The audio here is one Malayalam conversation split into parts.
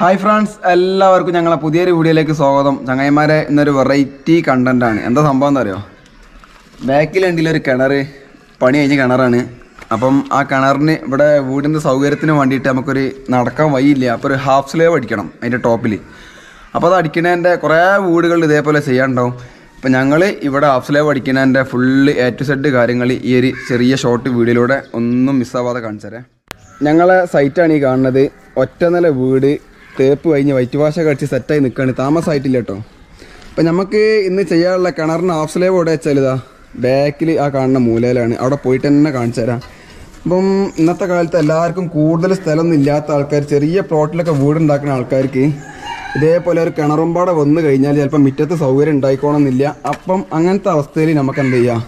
ഹായ് ഫ്രണ്ട്സ് എല്ലാവർക്കും ഞങ്ങളെ പുതിയൊരു വീഡിയോയിലേക്ക് സ്വാഗതം ചങ്ങായിമാരെ ഇന്നൊരു വെറൈറ്റി കണ്ടൻറ്റാണ് എന്താ സംഭവം എന്താ അറിയോ ബാക്കിലുണ്ടിലൊരു കിണർ പണി കഴിഞ്ഞ കിണറാണ് അപ്പം ആ കിണറിന് ഇവിടെ വീടിൻ്റെ സൗകര്യത്തിന് വേണ്ടിയിട്ട് നമുക്കൊരു നടക്കാൻ വഴിയില്ല അപ്പോൾ ഒരു ഹാഫ് സ്ലേവ് അടിക്കണം അതിൻ്റെ ടോപ്പിൽ അപ്പോൾ അത് അടിക്കണതിൻ്റെ കുറേ വീടുകളിൽ ഇതേപോലെ ചെയ്യാനുണ്ടാവും അപ്പം ഞങ്ങൾ ഇവിടെ ഹാഫ് സ്ലേവ് അടിക്കുന്നതിൻ്റെ ഫുള്ള് എ ടു സെഡ് കാര്യങ്ങൾ ഈ ഒരു ചെറിയ ഷോർട്ട് വീഡിയോയിലൂടെ ഒന്നും മിസ്സാവാതെ കാണിച്ചു തരാം ഞങ്ങളെ സൈറ്റാണ് ഈ കാണുന്നത് ഒറ്റ നില വീട് തേപ്പ് കഴിഞ്ഞ് വൈറ്റ് വാഷ കഴിച്ച് സെറ്റായി നിൽക്കുകയാണ് താമസമായിട്ടില്ല കേട്ടോ അപ്പം നമുക്ക് ഇന്ന് ചെയ്യാനുള്ള കിണറിന് ഹാഫ് സ്ലേവ് ഇവിടെ വെച്ചാൽ ഇതാ ബാക്കിൽ ആ കാണുന്ന മൂലയിലാണ് അവിടെ പോയിട്ട് തന്നെ കാണിച്ചു തരാം അപ്പം ഇന്നത്തെ കാലത്ത് എല്ലാവർക്കും കൂടുതൽ സ്ഥലമൊന്നും ഇല്ലാത്ത ആൾക്കാർ ചെറിയ പ്ലോട്ടിലൊക്കെ വീടുണ്ടാക്കുന്ന ആൾക്കാർക്ക് ഇതേപോലെ ഒരു കിണറും പാടെ വന്നു കഴിഞ്ഞാൽ ചിലപ്പോൾ മുറ്റത്ത് സൗകര്യം ഉണ്ടായിക്കോണമെന്നില്ല അപ്പം അങ്ങനത്തെ അവസ്ഥയിൽ നമുക്ക് എന്ത് ചെയ്യാം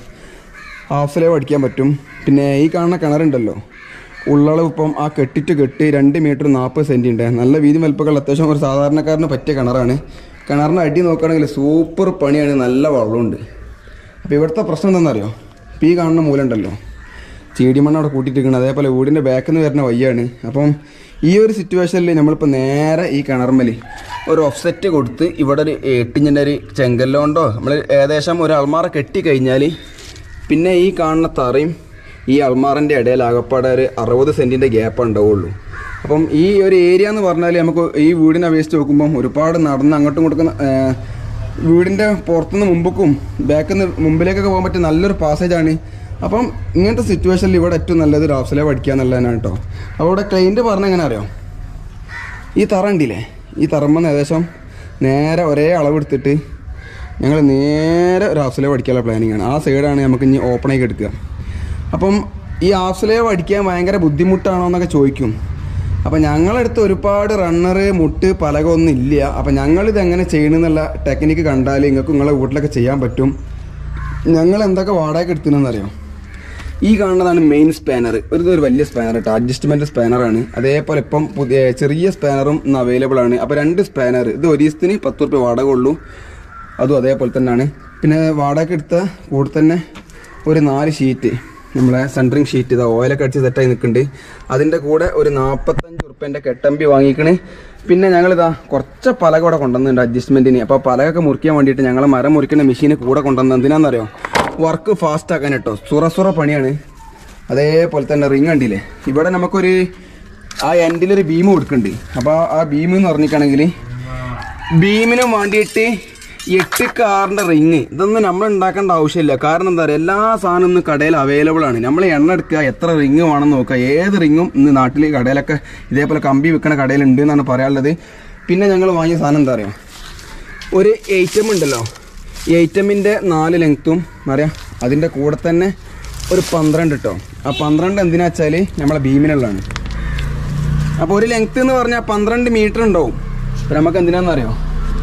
ഹാഫ് സ്ലേവ് അടിക്കാൻ പറ്റും പിന്നെ ഈ കാണുന്ന കിണറുണ്ടല്ലോ ഉള്ളളവ് ഇപ്പം ആ കെട്ടിട്ട് കെട്ടി രണ്ട് മീറ്റർ നാൽപ്പത് സെൻറ്റി ഉണ്ട് നല്ല വീതി വലിപ്പമൊക്കെയുള്ള അത്യാവശ്യം ഒരു സാധാരണക്കാരന് പറ്റിയ കിണറാണ് കിണറിൻ്റെ അടി നോക്കുകയാണെങ്കിൽ സൂപ്പർ പണിയാണ് നല്ല വെള്ളമുണ്ട് അപ്പോൾ ഇവിടുത്തെ പ്രശ്നം എന്താണെന്നറിയോ പി ഈ കാണുന്ന മൂലമുണ്ടല്ലോ മണ്ണ് അവിടെ കൂട്ടിയിട്ടിരിക്കണം അതേപോലെ വീടിൻ്റെ ബാക്കിൽ നിന്ന് വരുന്ന വയ്യാണ് അപ്പം ഈ ഒരു സിറ്റുവേഷനിൽ നമ്മളിപ്പോൾ നേരെ ഈ കിണർമൽ ഒരു ഓഫ്സെറ്റ് കൊടുത്ത് ഇവിടെ ഒരു എട്ടിഞ്ചിൻ്റെ ഒരു ചെങ്കല്ലോണ്ടോ നമ്മൾ ഏകദേശം ഒരു അൽമാറ കെട്ടി കഴിഞ്ഞാൽ പിന്നെ ഈ കാണുന്ന തറയും ഈ അൽമാറിൻ്റെ ഇടയിൽ അകപ്പാടെ ഒരു അറുപത് സെൻറ്റിൻ്റെ ഗ്യാപ്പ് ഉണ്ടാവുള്ളൂ അപ്പം ഈ ഒരു ഏരിയ എന്ന് പറഞ്ഞാൽ നമുക്ക് ഈ വീടിനെ അപേക്ഷിച്ച് നോക്കുമ്പം ഒരുപാട് നടന്ന് അങ്ങോട്ടും കൊടുക്കുന്ന വീടിൻ്റെ പുറത്തുനിന്ന് മുമ്പക്കും ബാക്കിൽ നിന്ന് മുമ്പിലേക്കൊക്കെ പോകാൻ പറ്റിയ നല്ലൊരു പാസേജാണ് അപ്പം ഇങ്ങനത്തെ സിറ്റുവേഷനിൽ ഇവിടെ ഏറ്റവും നല്ലത് രാഫ്സലെ പഠിക്കുക എന്നുള്ളതാണ് കേട്ടോ അപ്പോൾ ഇവിടെ ക്ലൈൻറ്റ് പറഞ്ഞ എങ്ങനെ അറിയാം ഈ തറ ഉണ്ടില്ലേ ഈ തറമ്പെന്ന് ഏകദേശം നേരെ ഒരേ അളവെടുത്തിട്ട് ഞങ്ങൾ നേരെ രാഫ്സലെ പഠിക്കാനുള്ള പ്ലാനിങ്ങാണ് ആ സൈഡാണ് നമുക്ക് ഇനി ഓപ്പണാക്കി എടുക്കുക അപ്പം ഈ ആഫ്സലേവ് അടിക്കാൻ ഭയങ്കര ബുദ്ധിമുട്ടാണോ എന്നൊക്കെ ചോദിക്കും അപ്പോൾ ഞങ്ങളെടുത്ത് ഒരുപാട് റണ്ണർ മുട്ട് പലകൊന്നും ഇല്ല അപ്പം ഞങ്ങളിത് എങ്ങനെ ചെയ്യണമെന്നുള്ള ടെക്നിക്ക് കണ്ടാൽ നിങ്ങൾക്ക് നിങ്ങളെ വീട്ടിലൊക്കെ ചെയ്യാൻ പറ്റും ഞങ്ങൾ എന്തൊക്കെ വാടകയ്ക്ക് എടുത്തിനെന്നറിയാം ഈ കാണുന്നതാണ് മെയിൻ സ്പാനർ ഒരു ഒരു വലിയ സ്പാനർ കേട്ടോ അഡ്ജസ്റ്റ്മെൻ്റ് സ്പാനറാണ് അതേപോലെ ഇപ്പം പുതിയ ചെറിയ സ്പാനറും ഇന്ന് അവൈലബിൾ ആണ് അപ്പോൾ രണ്ട് സ്പാനർ ഇത് ഒരു ദിവസത്തിന് പത്ത് റുപ്യ വാടക ഉള്ളൂ അതും അതേപോലെ തന്നെയാണ് പിന്നെ വാടക എടുത്ത കൂടെ തന്നെ ഒരു നാല് ഷീറ്റ് നമ്മളെ സെൻട്രിങ് ഷീറ്റ് ഇതാ ഓയിലൊക്കെ അടിച്ച് സെറ്റായി നിൽക്കുന്നുണ്ട് അതിൻ്റെ കൂടെ ഒരു നാൽപ്പത്തഞ്ച് ഉറുപ്പ്യൻ്റെ കെട്ടമ്പി വാങ്ങിക്കണേ പിന്നെ ഞങ്ങളിതാ കുറച്ച് പലക കൂടെ കൊണ്ടുവന്നുണ്ട് അഡ്ജസ്റ്റ്മെൻറ്റിന് അപ്പോൾ പലകൊക്കെ മുറിക്കാൻ വേണ്ടിയിട്ട് ഞങ്ങൾ മരം മുറിക്കുന്ന മെഷീന് കൂടെ കൊണ്ടുവന്നത് എന്തിനാണെന്നറിയോ വർക്ക് ഫാസ്റ്റ് ആക്കാൻ കേട്ടോ സുറസുറ പണിയാണ് അതേപോലെ തന്നെ റിങ് കണ്ടില്ലേ ഇവിടെ നമുക്കൊരു ആ എൻഡിലൊരു ബീം കൊടുക്കുന്നുണ്ട് അപ്പോൾ ആ ബീം പറഞ്ഞിട്ടാണെങ്കിൽ ബീമിന് വേണ്ടിയിട്ട് എട്ട് കാറിൻ്റെ റിങ് ഇതൊന്നും നമ്മൾ ഉണ്ടാക്കേണ്ട ആവശ്യമില്ല കാരണം എന്താ പറയുക എല്ലാ സാധനവും ഇന്ന് കടയിൽ അവൈലബിൾ ആണ് നമ്മൾ എണ്ണ എടുക്കുക എത്ര റിങ് വേണമെന്ന് നോക്കുക ഏത് റിങ്ങും ഇന്ന് നാട്ടിൽ കടയിലൊക്കെ ഇതേപോലെ കമ്പി വിൽക്കുന്ന കടയിലുണ്ട് എന്നാണ് പറയാനുള്ളത് പിന്നെ ഞങ്ങൾ വാങ്ങിയ സാധനം എന്താ പറയുക ഒരു എയ്റ്റം ഉണ്ടല്ലോ എയ്റ്റമിൻ്റെ നാല് ലെങ്ത്തും പറയാം അതിൻ്റെ കൂടെ തന്നെ ഒരു പന്ത്രണ്ട് കേട്ടോ ആ പന്ത്രണ്ട് എന്തിനാ വെച്ചാൽ നമ്മളെ ഭീമിനുള്ളതാണ് അപ്പോൾ ഒരു ലെങ്ത്ത് എന്ന് പറഞ്ഞാൽ പന്ത്രണ്ട് മീറ്റർ ഉണ്ടാവും നമുക്ക് എന്തിനാണെന്നറിയോ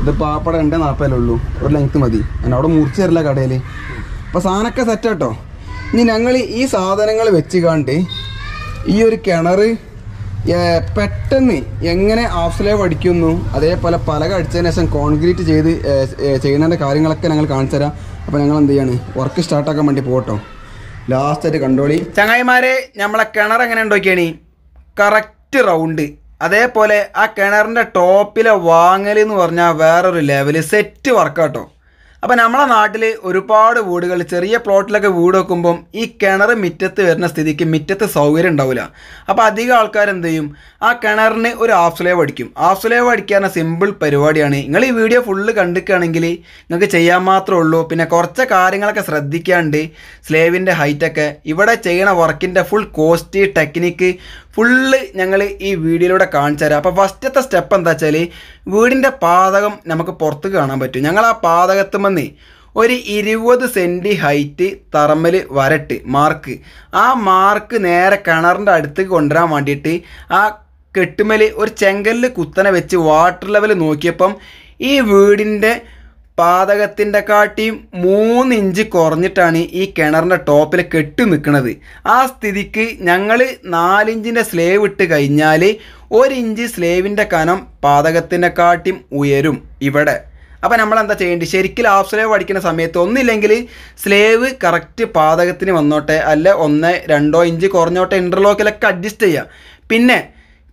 ഇത് പാപ്പട പടം രണ്ടേ നാൽപ്പതിലുള്ളൂ ഒരു ലെങ്ത് മതി എന്നെ അവിടെ മുറിച്ച് തരില്ല കടയിൽ അപ്പം സാധനമൊക്കെ സെറ്റ് ആട്ടോ ഇനി ഞങ്ങൾ ഈ സാധനങ്ങൾ വെച്ച് കണ്ട് ഈ ഒരു കിണർ പെട്ടെന്ന് എങ്ങനെ ഹാഫ് സ്ലേവ് അടിക്കുന്നു അതേപോലെ പലക അടിച്ചതിന് ശേഷം കോൺക്രീറ്റ് ചെയ്ത് ചെയ്യുന്നതിൻ്റെ കാര്യങ്ങളൊക്കെ ഞങ്ങൾ കാണിച്ചു തരാം അപ്പം ഞങ്ങൾ എന്ത് ചെയ്യാണ് വർക്ക് സ്റ്റാർട്ടാക്കാൻ വേണ്ടി പോകട്ടോ ലാസ്റ്റ് ആയിട്ട് കണ്ടോളി ചങ്ങായിമാരെ നമ്മളെ കിണർ എങ്ങനെ ഉണ്ടോക്കിയാണ് കറക്റ്റ് റൗണ്ട് അതേപോലെ ആ കിണറിൻ്റെ ടോപ്പിലെ വാങ്ങൽ എന്ന് പറഞ്ഞാൽ വേറൊരു ലെവൽ സെറ്റ് വർക്ക് കേട്ടോ അപ്പോൾ നമ്മളെ നാട്ടിൽ ഒരുപാട് വീടുകൾ ചെറിയ പ്ലോട്ടിലൊക്കെ വീട് വെക്കുമ്പം ഈ കിണർ മിറ്റത്ത് വരുന്ന സ്ഥിതിക്ക് മിറ്റത്ത് സൗകര്യം ഉണ്ടാവില്ല അപ്പോൾ അധികം ആൾക്കാർ എന്ത് ചെയ്യും ആ കിണറിന് ഒരു ഹാഫ് സ്ലേവ് അടിക്കും ഹാഫ് സ്ലേവ് സിമ്പിൾ പരിപാടിയാണ് നിങ്ങൾ ഈ വീഡിയോ ഫുള്ള് കണ്ടിക്കുകയാണെങ്കിൽ നിങ്ങൾക്ക് ചെയ്യാൻ മാത്രമേ ഉള്ളൂ പിന്നെ കുറച്ച് കാര്യങ്ങളൊക്കെ ശ്രദ്ധിക്കാണ്ട് സ്ലേവിൻ്റെ ഹൈറ്റൊക്കെ ഇവിടെ ചെയ്യണ വർക്കിൻ്റെ ഫുൾ കോസ്റ്റ് ടെക്നിക്ക് ഫുള്ള് ഞങ്ങൾ ഈ വീഡിയോയിലൂടെ കാണിച്ചു തരാം അപ്പോൾ ഫസ്റ്റത്തെ സ്റ്റെപ്പ് എന്താ വെച്ചാൽ വീടിൻ്റെ പാതകം നമുക്ക് പുറത്ത് കാണാൻ പറ്റും ഞങ്ങൾ ആ പാതകത്തുമെന്ന് ഒരു ഇരുപത് സെൻറ്റി ഹൈറ്റ് തറമ്മൽ വരട്ട് മാർക്ക് ആ മാർക്ക് നേരെ കിണറിൻ്റെ അടുത്തേക്ക് കൊണ്ടുവരാൻ വേണ്ടിയിട്ട് ആ കെട്ടുമല് ഒരു ചെങ്കല്ല് കുത്തനെ വെച്ച് വാട്ടർ ലെവൽ നോക്കിയപ്പം ഈ വീടിൻ്റെ പാതകത്തിൻ്റെ കാട്ടിയും മൂന്നിഞ്ച് കുറഞ്ഞിട്ടാണ് ഈ കിണറിൻ്റെ ടോപ്പിൽ കെട്ടി നിൽക്കുന്നത് ആ സ്ഥിതിക്ക് ഞങ്ങൾ നാലിഞ്ചിൻ്റെ സ്ലേവ് ഇട്ട് കഴിഞ്ഞാൽ ഒരിഞ്ച് സ്ലേവിൻ്റെ കനം പാതകത്തിൻ്റെ കാട്ടിയും ഉയരും ഇവിടെ അപ്പോൾ നമ്മളെന്താ ചെയ്യേണ്ടത് ശരിക്കും ഹാഫ് സ്ലേവ് അടിക്കുന്ന സമയത്ത് ഒന്നില്ലെങ്കിൽ സ്ലേവ് കറക്റ്റ് പാതകത്തിന് വന്നോട്ടെ അല്ല ഒന്ന് രണ്ടോ ഇഞ്ച് കുറഞ്ഞോട്ടെ ഇൻ്റർലോക്കിലൊക്കെ അഡ്ജസ്റ്റ് ചെയ്യാം പിന്നെ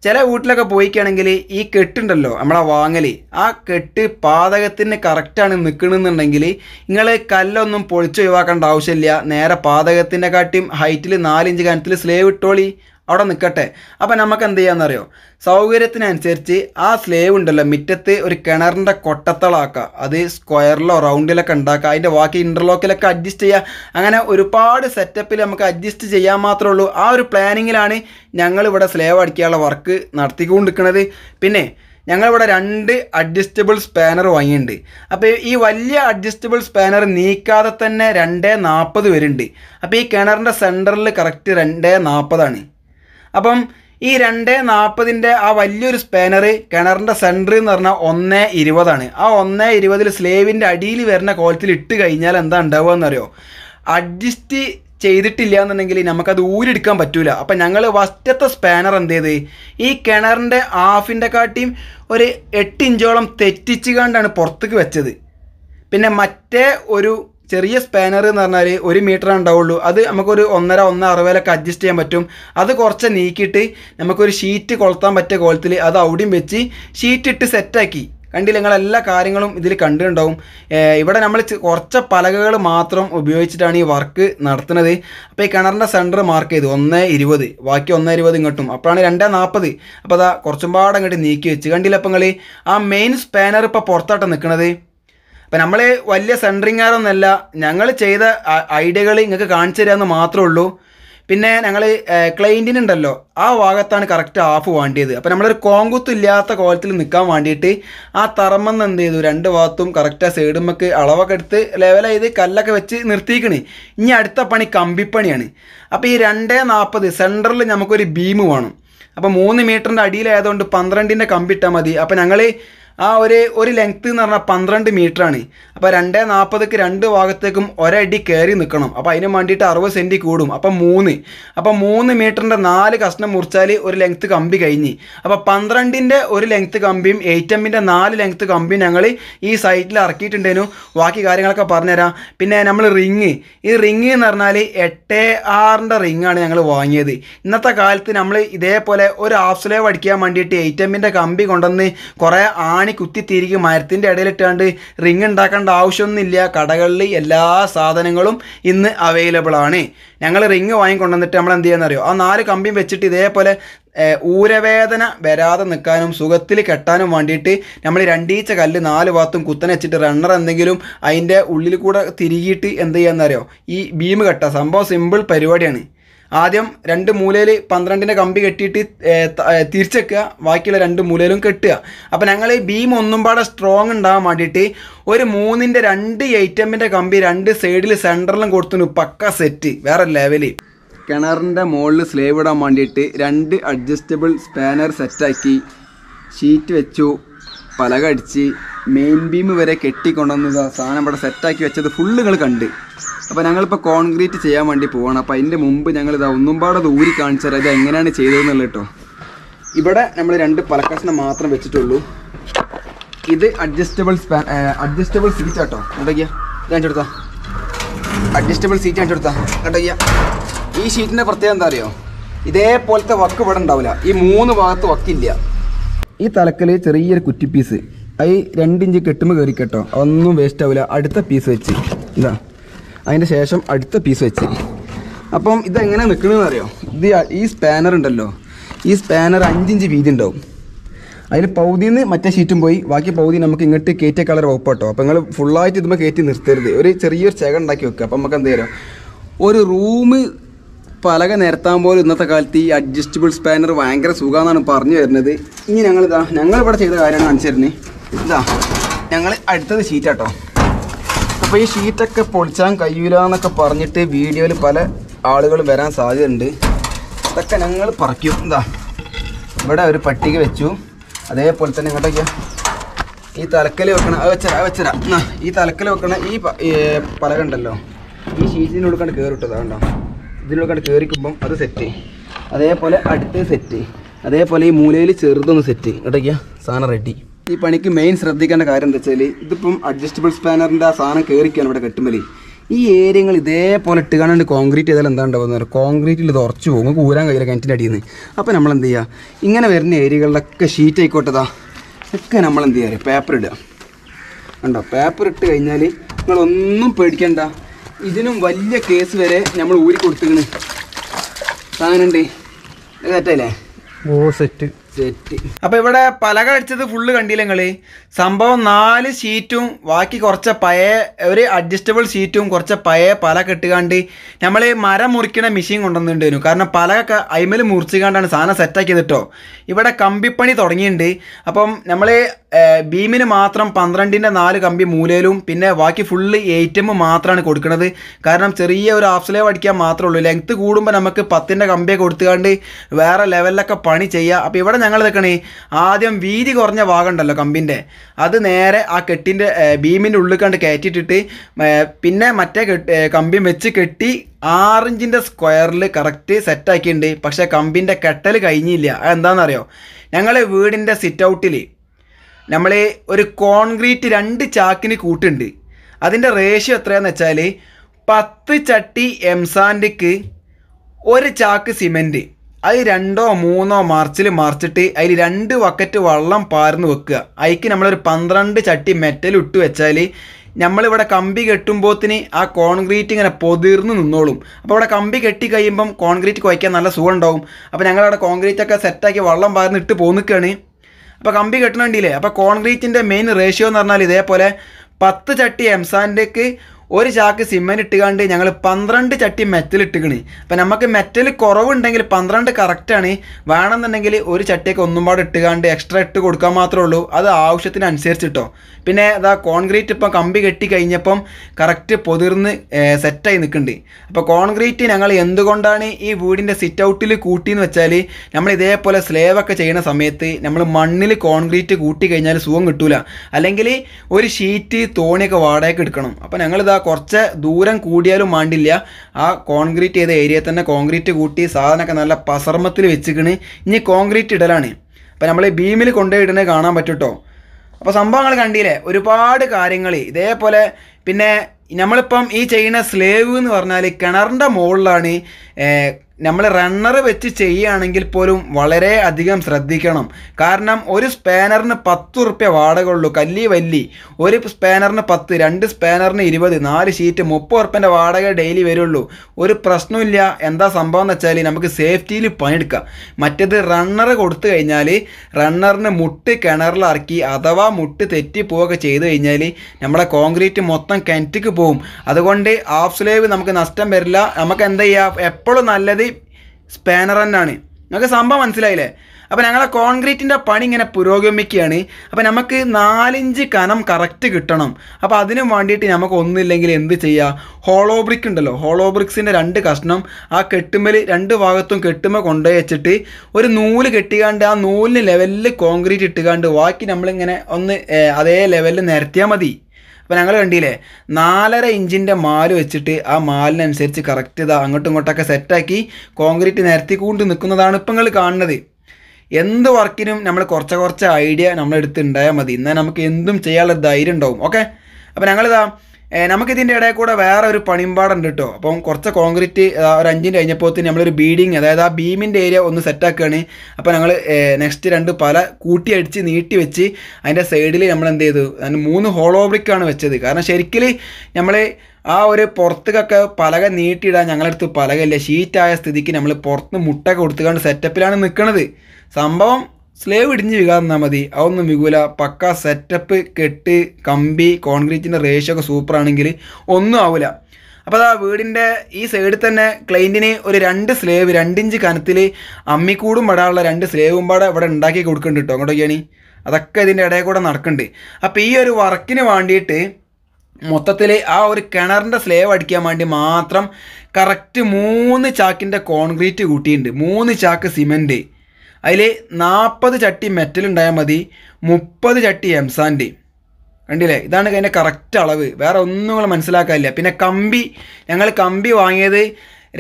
ചില വീട്ടിലൊക്കെ പോയിക്കാണെങ്കിൽ ഈ കെട്ടുണ്ടല്ലോ നമ്മളെ വാങ്ങൽ ആ കെട്ട് പാതകത്തിന് കറക്റ്റാണ് നിൽക്കണമെന്നുണ്ടെങ്കിൽ നിങ്ങൾ കല്ലൊന്നും പൊളിച്ചൊഴിവാക്കേണ്ട ആവശ്യമില്ല നേരെ പാതകത്തിൻ്റെ കാട്ടിയും ഹൈറ്റിൽ നാലിഞ്ച് കനത്തിൽ സ്ലേവ് ഇട്ടോളി അവിടെ നിൽക്കട്ടെ അപ്പോൾ നമുക്ക് എന്ത് ചെയ്യാമെന്നറിയോ സൗകര്യത്തിനനുസരിച്ച് ആ സ്ലേവ് ഉണ്ടല്ലോ മുറ്റത്ത് ഒരു കിണറിൻ്റെ കൊട്ടത്തളാക്കുക അത് സ്ക്വയറിലോ റൗണ്ടിലൊക്കെ ഉണ്ടാക്കുക അതിൻ്റെ ബാക്കി ഇൻ്റർലോക്കിലൊക്കെ അഡ്ജസ്റ്റ് ചെയ്യുക അങ്ങനെ ഒരുപാട് സെറ്റപ്പിൽ നമുക്ക് അഡ്ജസ്റ്റ് ചെയ്യാൻ മാത്രമേ ഉള്ളൂ ആ ഒരു പ്ലാനിങ്ങിലാണ് ഞങ്ങളിവിടെ സ്ലേവ് അടിക്കാനുള്ള വർക്ക് നടത്തിക്കൊണ്ടിരിക്കുന്നത് പിന്നെ ഞങ്ങളിവിടെ രണ്ട് അഡ്ജസ്റ്റബിൾ സ്പാനർ വാങ്ങിയിട്ടുണ്ട് അപ്പോൾ ഈ വലിയ അഡ്ജസ്റ്റബിൾ സ്പാനർ നീക്കാതെ തന്നെ രണ്ടേ നാൽപ്പത് വരുന്നുണ്ട് അപ്പോൾ ഈ കിണറിൻ്റെ സെൻറ്ററിൽ കറക്റ്റ് രണ്ടേ നാൽപ്പതാണ് അപ്പം ഈ രണ്ട് നാൽപ്പതിൻ്റെ ആ വലിയൊരു സ്പാനർ കിണറിൻ്റെ സെൻറ്റർ എന്ന് പറഞ്ഞാൽ ഒന്ന് ഇരുപതാണ് ആ ഒന്ന് ഇരുപതിൽ സ്ലേവിൻ്റെ അടിയിൽ വരുന്ന കോലത്തിൽ ഇട്ട് കഴിഞ്ഞാൽ എന്താ ഉണ്ടാവുക അറിയോ അഡ്ജസ്റ്റ് ചെയ്തിട്ടില്ല എന്നുണ്ടെങ്കിൽ നമുക്കത് ഊരിടിക്കാൻ പറ്റൂല അപ്പം ഞങ്ങൾ വസ്റ്റത്തെ സ്പാനർ എന്ത് ചെയ്ത് ഈ കിണറിൻ്റെ ഹാഫിൻ്റെ കാട്ടിയും ഒരു എട്ടിഞ്ചോളം ഇഞ്ചോളം തെറ്റിച്ച് കണ്ടാണ് പുറത്തേക്ക് വെച്ചത് പിന്നെ മറ്റേ ഒരു ചെറിയ സ്പാനർ എന്ന് പറഞ്ഞാൽ ഒരു മീറ്റർ ഉണ്ടാവുള്ളൂ അത് നമുക്കൊരു ഒന്നര ഒന്ന് അറുപതിലൊക്കെ അഡ്ജസ്റ്റ് ചെയ്യാൻ പറ്റും അത് കുറച്ച് നീക്കിയിട്ട് നമുക്കൊരു ഷീറ്റ് കൊളുത്താൻ പറ്റിയ കോലത്തിൽ അത് അവിടെയും വെച്ച് ഷീറ്റ് ഇട്ട് സെറ്റാക്കി കണ്ടില്ല നിങ്ങൾ എല്ലാ കാര്യങ്ങളും ഇതിൽ കണ്ടിട്ടുണ്ടാവും ഇവിടെ നമ്മൾ കുറച്ച് പലകകൾ മാത്രം ഉപയോഗിച്ചിട്ടാണ് ഈ വർക്ക് നടത്തുന്നത് അപ്പോൾ ഈ കിണറിൻ്റെ സെൻറ്റർ മാർക്ക് ചെയ്തു ഒന്ന് ഇരുപത് ബാക്കി ഒന്ന് ഇരുപത് ഇങ്ങോട്ടും അപ്പോഴാണ് രണ്ടേ നാൽപ്പത് അപ്പോൾ അതാ കുറച്ചും പാടങ്ങോട്ട് നീക്കി വെച്ച് കണ്ടില്ല അപ്പം നിങ്ങൾ ആ മെയിൻ സ്പാനർ ഇപ്പോൾ പുറത്തോട്ട് നിൽക്കുന്നത് അപ്പം നമ്മൾ വലിയ സെൻട്രിങ്ങാരൊന്നല്ല ഞങ്ങൾ ചെയ്ത ഐഡിയകൾ നിങ്ങൾക്ക് കാണിച്ചു തരാമെന്ന് മാത്രമേ ഉള്ളൂ പിന്നെ ഞങ്ങൾ ഉണ്ടല്ലോ ആ ഭാഗത്താണ് കറക്റ്റ് ഹാഫ് വേണ്ടിയത് അപ്പോൾ നമ്മളൊരു കോങ്കുത്തില്ലാത്ത കോലത്തിൽ നിൽക്കാൻ വേണ്ടിയിട്ട് ആ തറമെന്ന് എന്ത് ചെയ്തു രണ്ട് ഭാഗത്തും കറക്റ്റ് ആ സൈഡുമൊക്കെ അളവൊക്കെ എടുത്ത് ലെവലായത് കല്ലൊക്കെ വെച്ച് നിർത്തിക്കണ് ഇനി അടുത്ത പണി കമ്പിപ്പണിയാണ് അപ്പോൾ ഈ രണ്ടേ നാൽപ്പത് സെൻറ്ററിൽ നമുക്കൊരു ബീം വേണം അപ്പോൾ മൂന്ന് മീറ്ററിൻ്റെ അടിയിലായതുകൊണ്ട് പന്ത്രണ്ടിൻ്റെ കമ്പിട്ടാൽ മതി അപ്പോൾ ഞങ്ങൾ ആ ഒരു ഒരു ലെങ്ത്ത് എന്ന് പറഞ്ഞാൽ പന്ത്രണ്ട് ആണ് അപ്പോൾ രണ്ട് നാൽപ്പതൊക്കെ രണ്ട് ഭാഗത്തേക്കും ഒരടി കയറി നിൽക്കണം അപ്പോൾ അതിന് വേണ്ടിയിട്ട് അറുപത് സെൻറ്റി കൂടും അപ്പം മൂന്ന് അപ്പം മൂന്ന് മീറ്ററിൻ്റെ നാല് കഷ്ണം മുറിച്ചാൽ ഒരു ലെങ്ത്ത് കമ്പി കഴിഞ്ഞ് അപ്പോൾ പന്ത്രണ്ടിൻ്റെ ഒരു ലെങ്ത്ത് കമ്പിയും എയ്റ്റ് എമ്മിൻ്റെ നാല് ലെങ്ത്ത് കമ്പിയും ഞങ്ങൾ ഈ സൈറ്റിൽ ഇറക്കിയിട്ടുണ്ടേനു ബാക്കി കാര്യങ്ങളൊക്കെ പറഞ്ഞുതരാം പിന്നെ നമ്മൾ റിങ് ഈ റിങ് എന്ന് പറഞ്ഞാൽ എട്ട് ആറിൻ്റെ റിങ്ങാണ് ഞങ്ങൾ വാങ്ങിയത് ഇന്നത്തെ കാലത്ത് നമ്മൾ ഇതേപോലെ ഒരു ആഫ്സ്ലേവ് അടിക്കാൻ വേണ്ടിയിട്ട് എയ്റ്റ് എമ്മിൻ്റെ കമ്പി കൊണ്ടുവന്ന് കുറേ ആണി കുത്തിത്തിരിക്കും മരത്തിൻ്റെ ഇടയിലിട്ടാണ്ട് റിങ് ഉണ്ടാക്കേണ്ട ആവശ്യമൊന്നുമില്ല കടകളിൽ എല്ലാ സാധനങ്ങളും ഇന്ന് അവൈലബിൾ ആണ് ഞങ്ങൾ റിങ് വാങ്ങിക്കൊണ്ടുവന്നിട്ട് നമ്മൾ എന്ത് ചെയ്യാന്നറിയോ ആ നാല് കമ്പിയും വെച്ചിട്ട് ഇതേപോലെ ഊരവേദന വരാതെ നിൽക്കാനും സുഖത്തിൽ കെട്ടാനും വേണ്ടിയിട്ട് നമ്മൾ രണ്ടീച്ച കല്ല് നാല് ഭാഗത്തും കുത്തനെ വെച്ചിട്ട് റണ്ണർ എന്തെങ്കിലും അതിൻ്റെ ഉള്ളിൽ കൂടെ തിരികിയിട്ട് എന്ത് ചെയ്യാമെന്നറിയോ ഈ ബീം കെട്ടുക സംഭവം സിമ്പിൾ പരിപാടിയാണ് ആദ്യം രണ്ട് മൂലയിൽ പന്ത്രണ്ടിൻ്റെ കമ്പി കെട്ടിയിട്ട് തിരിച്ചെക്കുക ബാക്കിയുള്ള രണ്ട് മൂലയിലും കെട്ടുക അപ്പോൾ ഞങ്ങൾ ഈ ബീം ഒന്നും പാടെ സ്ട്രോങ് ഉണ്ടാകാൻ വേണ്ടിയിട്ട് ഒരു മൂന്നിൻ്റെ രണ്ട് എയ്റ്റമ്മിൻ്റെ കമ്പി രണ്ട് സൈഡിൽ സെൻറ്ററിലും കൊടുത്തു പക്ക സെറ്റ് വേറെ ലെവല് കിണറിൻ്റെ മുകളിൽ സ്ലേവ് ഇടാൻ വേണ്ടിയിട്ട് രണ്ട് അഡ്ജസ്റ്റബിൾ സ്പാനർ സെറ്റാക്കി ഷീറ്റ് വെച്ചു പലകടിച്ച് മെയിൻ ബീം വരെ കെട്ടിക്കൊണ്ടുവന്നത് സാധനം ഇവിടെ സെറ്റാക്കി വെച്ചത് ഫുള്ളുകൾ കണ്ട് അപ്പോൾ ഞങ്ങളിപ്പോൾ കോൺക്രീറ്റ് ചെയ്യാൻ വേണ്ടി പോവാണ് അപ്പോൾ അതിൻ്റെ മുമ്പ് ഞങ്ങൾ ഇതാ ഒന്നും പാടെ അത് ഊരി കാണിച്ചാൽ ഇത് എങ്ങനെയാണ് ചെയ്തതെന്നുള്ള കേട്ടോ ഇവിടെ നമ്മൾ രണ്ട് പലക്കഷ്ണം മാത്രം വെച്ചിട്ടുള്ളൂ ഇത് അഡ്ജസ്റ്റബിൾ സ്പാൻ അഡ്ജസ്റ്റബിൾ സീറ്റ് ആട്ടോ എന്തൊക്കെയാ കാണിച്ചെടുത്താ അഡ്ജസ്റ്റബിൾ സീറ്റ് അടിച്ചെടുത്താ കേട്ടോയ്യാ ഈ ഷീറ്റിൻ്റെ പ്രത്യേകത എന്താ അറിയോ ഇതേപോലത്തെ വക്ക് ഇവിടെ ഉണ്ടാവില്ല ഈ മൂന്ന് ഭാഗത്ത് വക്കില്ല ഈ തലക്കൽ ചെറിയൊരു കുറ്റി പീസ് അത് രണ്ടിഞ്ച് കെട്ടുമ്പോൾ കയറി കേട്ടോ അതൊന്നും വേസ്റ്റ് ആവില്ല അടുത്ത പീസ് വെച്ച് ഇതാ അതിൻ്റെ ശേഷം അടുത്ത പീസ് വെച്ച് അപ്പം ഇതെങ്ങനെ നിൽക്കണമെന്ന് അറിയോ ഇത് ഈ സ്പാനർ ഉണ്ടല്ലോ ഈ സ്പാനർ അഞ്ചിഞ്ച് വീതി ഉണ്ടാവും അതിൽ പൗതിയിൽ നിന്ന് മറ്റേ ഷീറ്റും പോയി ബാക്കി പൗതി നമുക്ക് ഇങ്ങോട്ട് കയറ്റിയ കളർ വകുപ്പാട്ടോ അപ്പോൾ നിങ്ങൾ ഫുള്ളായിട്ട് ഇതുമ്പോൾ കയറ്റി നിർത്തരുത് ഒരു ചെറിയൊരു ചക ഉണ്ടാക്കി വെക്കുക അപ്പം നമുക്ക് എന്ത് തരാം ഒരു റൂം പലക നിരത്താൻ പോലും ഇന്നത്തെ കാലത്ത് ഈ അഡ്ജസ്റ്റബിൾ സ്പാനർ ഭയങ്കര സുഖമെന്നാണ് പറഞ്ഞു വരുന്നത് ഇനി ഞങ്ങളിതാ ഇതാ ഞങ്ങളിവിടെ ചെയ്ത കാര്യമാണ് കാണിച്ചു തരുന്നത് ഇതാ ഞങ്ങൾ അടുത്തത് ഷീറ്റാട്ടോ അപ്പോൾ ഈ ഷീറ്റൊക്കെ പൊളിച്ചാൻ കഴിയൂല എന്നൊക്കെ പറഞ്ഞിട്ട് വീഡിയോയിൽ പല ആളുകൾ വരാൻ സാധ്യതയുണ്ട് ഇതൊക്കെ ഞങ്ങൾ പറിക്കും എന്താ ഇവിടെ ഒരു പട്ടിക വെച്ചു അതേപോലെ തന്നെ ഇങ്ങോട്ടൊക്കെയാ ഈ തലക്കൽ വെക്കണ അത് വെച്ചരാ ഈ തലക്കൽ വെക്കണ ഈ പലക ഉണ്ടല്ലോ ഈ ഷീറ്റിൻ്റെ ഉള്ളിക്കാണ്ട് കയറിട്ടത് കണ്ടോ ഇതിനുള്ളിക്കാണ്ട് കയറിക്കുമ്പം അത് സെറ്റ് അതേപോലെ അടുത്ത് സെറ്റ് അതേപോലെ ഈ മൂലയിൽ ചെറുതൊന്ന് സെറ്റ് ഇങ്ങോട്ടൊക്കെയാ സാധനം റെഡി ഈ പണിക്ക് മെയിൻ ശ്രദ്ധിക്കേണ്ട കാര്യം എന്താ വെച്ചാൽ ഇതിപ്പം അഡ്ജസ്റ്റബിൾ സ്പാനറിൻ്റെ ആ സാധനം കയറിക്കാണ് ഇവിടെ കെട്ടുമ്പോൾ ഈ ഏരിയകൾ ഇതേപോലെ ഇട്ട് കാണാണ്ട് കോൺക്രീറ്റ് ചെയ്താൽ എന്താ ഉണ്ടാവുന്നത് കോൺക്രീറ്റിൽ ഇത് ഉറച്ചു പോകും നമുക്ക് ഊരാൻ കഴിയില്ല കിണറ്റിൻ്റെ അടിയിൽ നിന്ന് അപ്പോൾ നമ്മൾ എന്ത് ചെയ്യുക ഇങ്ങനെ വരുന്ന ഏരിയകളിലൊക്കെ ഷീറ്റ് ആയിക്കോട്ടതാ ഒക്കെ നമ്മൾ എന്ത് ചെയ്യാറ് പേപ്പർ ഇടുക കണ്ടോ പേപ്പർ ഇട്ട് കഴിഞ്ഞാൽ നിങ്ങളൊന്നും പേടിക്കണ്ട ഇതിനും വലിയ കേസ് വരെ നമ്മൾ ഊരി കൊടുത്തിക്കണ് സാധനം ഉണ്ട് ഓ സെറ്റ് സെറ്റ് അപ്പോൾ ഇവിടെ പലക അടിച്ചത് ഫുള്ള് കണ്ടില്ല സംഭവം നാല് ഷീറ്റും ബാക്കി കുറച്ച് പഴയ ഒരു അഡ്ജസ്റ്റബിൾ ഷീറ്റും കുറച്ച് പഴയ പല കെട്ടുകാണ്ട് നമ്മൾ മരം മുറിക്കണ മെഷീൻ കൊണ്ടുവന്നിട്ടുണ്ട് കാരണം പലകൊക്കെ അയിമല് മുറിച്ചുകാണ്ടാണ് സാധനം സെറ്റാക്കിയത് കേട്ടോ ഇവിടെ കമ്പിപ്പണി തുടങ്ങിയിട്ടുണ്ട് അപ്പം നമ്മൾ ബീമിന് മാത്രം പന്ത്രണ്ടിൻ്റെ നാല് കമ്പി മൂലയിലും പിന്നെ ബാക്കി ഫുള്ള് എം മാത്രമാണ് കൊടുക്കുന്നത് കാരണം ചെറിയ ഒരു ഹാഫ് സ്ലേവ് അടിക്കാൻ മാത്രമേ ഉള്ളൂ ലെങ്ത്ത് കൂടുമ്പോൾ നമുക്ക് പത്തിൻ്റെ കമ്പിയൊക്കെ കൊടുത്തുകൊണ്ട് വേറെ ലെവലിലൊക്കെ പണി ചെയ്യുക അപ്പോൾ ഇവിടെ ഞങ്ങൾ നിൽക്കണേ ആദ്യം വീതി കുറഞ്ഞ ഭാഗമുണ്ടല്ലോ കമ്പിൻ്റെ അത് നേരെ ആ കെട്ടിൻ്റെ ബീമിൻ്റെ ഉള്ളിൽ കണ്ട് കയറ്റിയിട്ടിട്ട് പിന്നെ മറ്റേ കെട്ട് വെച്ച് കെട്ടി ആറിഞ്ചിൻ്റെ സ്ക്വയറിൽ കറക്റ്റ് സെറ്റാക്കിയിട്ടുണ്ട് പക്ഷേ കമ്പിൻ്റെ കെട്ടൽ കഴിഞ്ഞില്ല അതെന്താണെന്നറിയോ ഞങ്ങൾ വീടിൻ്റെ സിറ്റ് ഔട്ടിൽ നമ്മൾ ഒരു കോൺക്രീറ്റ് രണ്ട് ചാക്കിന് കൂട്ടുണ്ട് അതിൻ്റെ റേഷ്യോ എത്രയാണെന്ന് വെച്ചാൽ പത്ത് ചട്ടി എംസാൻഡിക്ക് ഒരു ചാക്ക് സിമെൻറ്റ് അത് രണ്ടോ മൂന്നോ മറിച്ചിൽ മറിച്ചിട്ട് അതിൽ രണ്ട് വക്കറ്റ് വെള്ളം പാർന്ന് വെക്കുക അതിക്ക് നമ്മളൊരു പന്ത്രണ്ട് ചട്ടി മെറ്റൽ ഇട്ട് വെച്ചാൽ നമ്മളിവിടെ കമ്പി കെട്ടുമ്പോത്തിന് ആ കോൺക്രീറ്റ് ഇങ്ങനെ പൊതിർന്ന് നിന്നോളും അപ്പോൾ അവിടെ കമ്പി കെട്ടി കഴിയുമ്പം കോൺക്രീറ്റ് കുഴയ്ക്കാൻ നല്ല സുഖം ഉണ്ടാവും അപ്പോൾ ഞങ്ങളവിടെ കോൺക്രീറ്റ് ഒക്കെ സെറ്റാക്കി വെള്ളം പാർന്ന് ഇട്ട് പോന്നിക്കുകയാണ് അപ്പോൾ കമ്പി കെട്ടണ അപ്പോൾ കോൺക്രീറ്റിൻ്റെ മെയിൻ റേഷ്യോ എന്ന് പറഞ്ഞാൽ ഇതേപോലെ പത്ത് ചട്ടി എംസാൻഡേക്ക് ഒരു ചാക്ക് സിമെൻറ്റ് ഇട്ടുകൊണ്ട് ഞങ്ങൾ പന്ത്രണ്ട് ചട്ടി മെറ്റൽ ഇട്ടുകണി അപ്പം നമുക്ക് മെറ്റൽ കുറവുണ്ടെങ്കിൽ പന്ത്രണ്ട് കറക്റ്റാണ് വേണമെന്നുണ്ടെങ്കിൽ ഒരു ചട്ടിയൊക്കെ ഒന്നും പാടെ ഇട്ടുകൊണ്ട് എക്സ്ട്രാ ഇട്ട് കൊടുക്കാൻ മാത്രമേ ഉള്ളൂ അത് ആവശ്യത്തിനനുസരിച്ച് കേട്ടോ പിന്നെ അതാ കോൺക്രീറ്റ് ഇപ്പം കമ്പി കെട്ടി കഴിഞ്ഞപ്പം കറക്റ്റ് പൊതിർന്ന് സെറ്റായി നിൽക്കുന്നുണ്ട് അപ്പോൾ കോൺക്രീറ്റ് ഞങ്ങൾ എന്തുകൊണ്ടാണ് ഈ വീടിൻ്റെ സിറ്റ് ഔട്ടിൽ കൂട്ടിയെന്ന് വെച്ചാൽ നമ്മൾ ഇതേപോലെ സ്ലേവൊക്കെ ചെയ്യുന്ന സമയത്ത് നമ്മൾ മണ്ണിൽ കോൺക്രീറ്റ് കൂട്ടി കഴിഞ്ഞാൽ സുഖം കിട്ടൂല അല്ലെങ്കിൽ ഒരു ഷീറ്റ് തോണിയൊക്കെ വാടകയ്ക്ക് എടുക്കണം അപ്പോൾ ഞങ്ങളിതാ ആ കുറച്ച് ദൂരം കൂടിയാലും മാണ്ടില്ല ആ കോൺക്രീറ്റ് ചെയ്ത ഏരിയ തന്നെ കോൺക്രീറ്റ് കൂട്ടി സാധനമൊക്കെ നല്ല പസർമ്മത്തിൽ വെച്ചിക്കണ് ഇനി കോൺക്രീറ്റ് ഇടലാണ് അപ്പോൾ നമ്മൾ ബീമിൽ കൊണ്ടുപോയിടണേ കാണാൻ പറ്റും അപ്പോൾ സംഭവങ്ങൾ കണ്ടില്ലേ ഒരുപാട് കാര്യങ്ങൾ ഇതേപോലെ പിന്നെ നമ്മളിപ്പം ഈ ചെയ്യുന്ന സ്ലേവ് എന്ന് പറഞ്ഞാൽ കിണറിൻ്റെ മുകളിലാണ് നമ്മൾ റണ്ണർ വെച്ച് ചെയ്യുകയാണെങ്കിൽ പോലും വളരെ അധികം ശ്രദ്ധിക്കണം കാരണം ഒരു സ്പാനറിന് പത്ത് ഉറുപ്പ്യ വാടകയുള്ളൂ കല്ലി വല്ലി ഒരു സ്പാനറിന് പത്ത് രണ്ട് സ്പാനറിന് ഇരുപത് നാല് ഷീറ്റ് മുപ്പത് റുപ്യൻ്റെ വാടക ഡെയിലി വരുള്ളൂ ഒരു പ്രശ്നമില്ല എന്താ സംഭവം എന്ന് വെച്ചാൽ നമുക്ക് സേഫ്റ്റിയിൽ പണിയെടുക്കാം മറ്റേത് റണ്ണർ കൊടുത്തു കഴിഞ്ഞാൽ റണ്ണറിന് മുട്ട് കിണറിലിറക്കി അഥവാ മുട്ട് തെറ്റിപ്പോവുകയൊക്കെ ചെയ്തു കഴിഞ്ഞാൽ നമ്മുടെ കോൺക്രീറ്റ് മൊത്തം കിണറ്റിക്ക് പോവും അതുകൊണ്ട് ഹാഫ് സ്ലേവ് നമുക്ക് നഷ്ടം വരില്ല നമുക്ക് എന്താ ചെയ്യുക എപ്പോഴും നല്ലത് സ്പാനർ തന്നെയാണ് നിങ്ങൾക്ക് സംഭവം മനസ്സിലായില്ലേ അപ്പോൾ ഞങ്ങളെ കോൺക്രീറ്റിൻ്റെ പണി ഇങ്ങനെ പുരോഗമിക്കുകയാണ് അപ്പോൾ നമുക്ക് നാലിഞ്ച് കനം കറക്റ്റ് കിട്ടണം അപ്പോൾ അതിന് വേണ്ടിയിട്ട് നമുക്ക് ഒന്നില്ലെങ്കിൽ എന്ത് ചെയ്യുക ഹോളോ ബ്രിക്ക് ഉണ്ടല്ലോ ഹോളോ ബ്രിക്സിൻ്റെ രണ്ട് കഷ്ണം ആ കെട്ടുമ്പൽ രണ്ട് ഭാഗത്തും കെട്ടുമ്മ കൊണ്ടുപോയി വെച്ചിട്ട് ഒരു നൂല് കെട്ടിക്കാണ്ട് ആ നൂലിന് ലെവലിൽ കോൺക്രീറ്റ് ഇട്ടുകാണ്ട് ബാക്കി നമ്മളിങ്ങനെ ഒന്ന് അതേ ലെവലിൽ നിരത്തിയാൽ മതി അപ്പോൾ ഞങ്ങൾ കണ്ടില്ലേ നാലര ഇഞ്ചിൻ്റെ മാല് വെച്ചിട്ട് ആ മാലിനനുസരിച്ച് കറക്റ്റ് ഇതാ അങ്ങോട്ടും ഇങ്ങോട്ടൊക്കെ സെറ്റാക്കി കോൺക്രീറ്റ് നിരത്തി കൊണ്ട് നിൽക്കുന്നതാണ് ഇപ്പം നിങ്ങൾ കാണുന്നത് എന്ത് വർക്കിനും നമ്മൾ കുറച്ച് കുറച്ച് ഐഡിയ നമ്മളെടുത്ത് ഉണ്ടായാൽ മതി എന്നാൽ നമുക്ക് എന്തും ചെയ്യാനുള്ള ധൈര്യം ഉണ്ടാവും ഓക്കെ അപ്പോൾ ഞങ്ങളിതാ നമുക്കിതിൻ്റെ ഇടയിൽ കൂടെ വേറെ ഒരു പണിമ്പാടുണ്ട് കേട്ടോ അപ്പം കുറച്ച് കോൺക്രീറ്റ് ഒരു അഞ്ചിൻ്റെ തന്നെ നമ്മളൊരു ബീഡിങ് അതായത് ആ ബീമിൻ്റെ ഏരിയ ഒന്ന് സെറ്റാക്കുകയാണ് അപ്പോൾ ഞങ്ങൾ നെക്സ്റ്റ് രണ്ട് പല കൂട്ടി അടിച്ച് നീട്ടി വെച്ച് അതിൻ്റെ സൈഡിൽ നമ്മൾ എന്ത് ചെയ്തു അതിന് മൂന്ന് ഹോളോ ബ്രിക്കാണ് വെച്ചത് കാരണം ശരിക്കും നമ്മൾ ആ ഒരു പുറത്തേക്കൊക്കെ പലക നീട്ടിയിടാൻ അടുത്ത് പലകയില്ല ഷീറ്റായ സ്ഥിതിക്ക് നമ്മൾ പുറത്ത് മുട്ട കൊടുത്തുകൊണ്ട് സെറ്റപ്പിലാണ് നിൽക്കുന്നത് സംഭവം സ്ലേവ് ഇടിഞ്ഞ് വീകാതെന്നാൽ മതി അതൊന്നും വികൂല പക്ക സെറ്റപ്പ് കെട്ട് കമ്പി കോൺക്രീറ്റിൻ്റെ റേഷ്യോ ഒക്കെ സൂപ്പറാണെങ്കിൽ ഒന്നും ആവില്ല അപ്പോൾ അതാ വീടിൻ്റെ ഈ സൈഡിൽ തന്നെ ക്ലൈൻറ്റിന് ഒരു രണ്ട് സ്ലേവ് രണ്ടിഞ്ച് കനത്തിൽ അമ്മിക്കൂടും പടാനുള്ള രണ്ട് സ്ലേവും പാടെ ഇവിടെ ഉണ്ടാക്കി കൊടുക്കുന്നുണ്ട് കേട്ടോ അങ്ങോട്ടൊക്കെയാണ് അതൊക്കെ ഇതിൻ്റെ ഇടയിൽ കൂടെ നടക്കുന്നുണ്ട് അപ്പോൾ ഈ ഒരു വർക്കിന് വേണ്ടിയിട്ട് മൊത്തത്തിൽ ആ ഒരു കിണറിൻ്റെ സ്ലേവ് അടിക്കാൻ വേണ്ടി മാത്രം കറക്റ്റ് മൂന്ന് ചാക്കിൻ്റെ കോൺക്രീറ്റ് കൂട്ടിയിട്ടുണ്ട് മൂന്ന് ചാക്ക് സിമൻറ്റ് അതിൽ നാൽപ്പത് ചട്ടി മെറ്റൽ ഉണ്ടായാൽ മതി മുപ്പത് ചട്ടി എംസാൻഡ് കണ്ടില്ലേ ഇതാണ് അതിൻ്റെ കറക്റ്റ് അളവ് വേറെ ഒന്നും നിങ്ങൾ മനസ്സിലാക്കാനില്ല പിന്നെ കമ്പി ഞങ്ങൾ കമ്പി വാങ്ങിയത്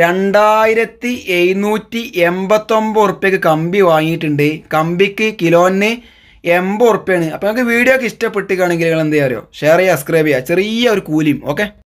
രണ്ടായിരത്തി എഴുന്നൂറ്റി എൺപത്തൊമ്പത് ഉറുപ്പ്യക്ക് കമ്പി വാങ്ങിയിട്ടുണ്ട് കമ്പിക്ക് കിലോന് എൺപത് ഉറുപ്പ്യാണ് അപ്പോൾ നിങ്ങൾക്ക് വീഡിയോ ഒക്കെ ഇഷ്ടപ്പെട്ടുകയാണെങ്കിൽ നിങ്ങൾ എന്ത് ചെയ്യുക ഷെയർ ചെയ്യുക സബ്സ്ക്രൈബ് ചെയ്യുക ചെറിയ ഒരു കൂലിയും ഓക്കെ